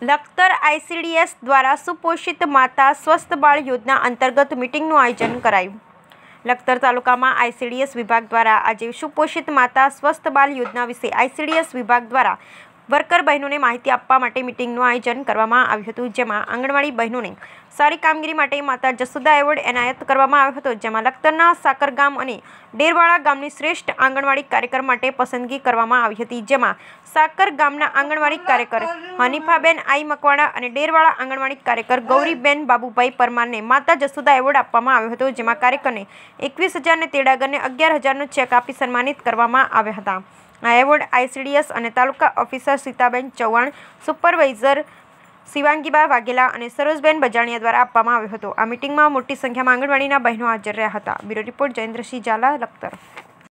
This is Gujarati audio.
લખતર આઈસીડીએસ દ્વારા સુપોષિત માતા સ્વસ્થ બાળ યોજના અંતર્ગત મિટિંગનું આયોજન કરાયું લખતર તાલુકામાં આઈસીડીએસ વિભાગ દ્વારા આજે સુપોષિત માતા સ્વસ્થ બાળ યોજના વિશે આઈસીડીએસ વિભાગ દ્વારા વર્કર બહેનોને માહિતી આપવા માટે મિટિંગનું આયોજન કરવામાં આવ્યું હતું જેમાં આંગણવાડી બહેનોને સારી કામગીરી માટે માતા જસુદા એવોર્ડ એનાયત કરવામાં આવ્યો હતો જેમાં લખતરના ગામ અને ડેરવાળા ગામની શ્રેષ્ઠ આંગણવાડી કાર્યકર માટે પસંદગી કરવામાં આવી હતી જેમાં સાકર ગામના આંગણવાડી કાર્યકર હનીફાબેન આઈ મકવાણા અને ડેરવાળા આંગણવાડી કાર્યકર ગૌરીબેન બાબુભાઈ પરમારને માતા જસુદા એવોર્ડ આપવામાં આવ્યો હતો જેમાં કાર્યકરને એકવીસ હજારને તેડાગરને અગિયાર હજારનો ચેક આપી સન્માનિત કરવામાં આવ્યા હતા આ એવોર્ડ આઈસીડીએસ અને તાલુકા ઓફિસર સીતાબેન ચૌહાણ સુપરવાઇઝર શિવાંગીબા વાઘેલા અને સરોજબેન બજાણિયા દ્વારા આપવામાં આવ્યો હતો આ મિટિંગમાં મોટી સંખ્યામાં આંગણવાડીના બહેનો હાજર રહ્યા હતા બ્યુરો રિપોર્ટ જયેન્દ્રસિંહ ઝાલા લખતર